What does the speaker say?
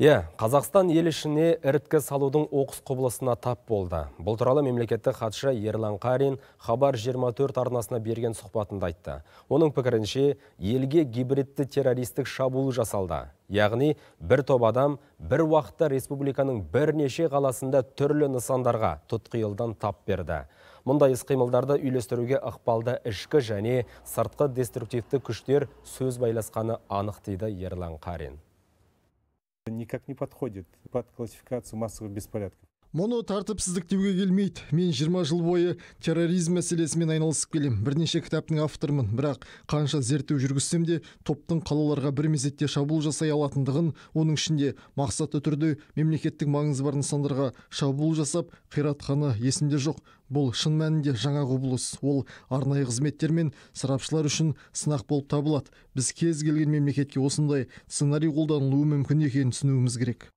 Е, иә, Қазақстан ел ішіне іріткі салудың оқыс құбылысына тап болды. Бұл туралы мемлекеттік хатшы Ерлан Қарин Хабар 24 арнасына берген сұхбатында айтты. Оның пікірінше, елге гибридті террористік шабуыл жасалды. Яғни, бір топ адам бір уақытта республиканың бірнеше қаласында түрлі нысандарға тұтқиылдан тап берді. Мұндай іс-қимылдарды үйлестіруге ықпалда ішкі және сыртқы деструктивті күштер сөз байласқаны анық дейді Ерлан Қарин. никак не подходит под классификацию массовых беспорядков. мұны тәртіпсіздік деуге келмейді мен 20 жыл бойы терроризм мәселесімен айналысып келем. бірнеше кітаптың авторымын бірақ қанша зерттеу жүргізсем де топтың қалаларға бір мезетте шабуыл жасай алатындығын оның ішінде мақсатты түрде мемлекеттік маңызы бар нысандарға шабуыл жасап қиратқаны есімде жоқ бұл шын мәнінде жаңа құбылыс ол арнайы қызметтер мен сарапшылар үшін сынақ болып табылады біз кез келген мемлекетке осындай сценарий қолданылуы мүмкін екенін түсінуіміз керек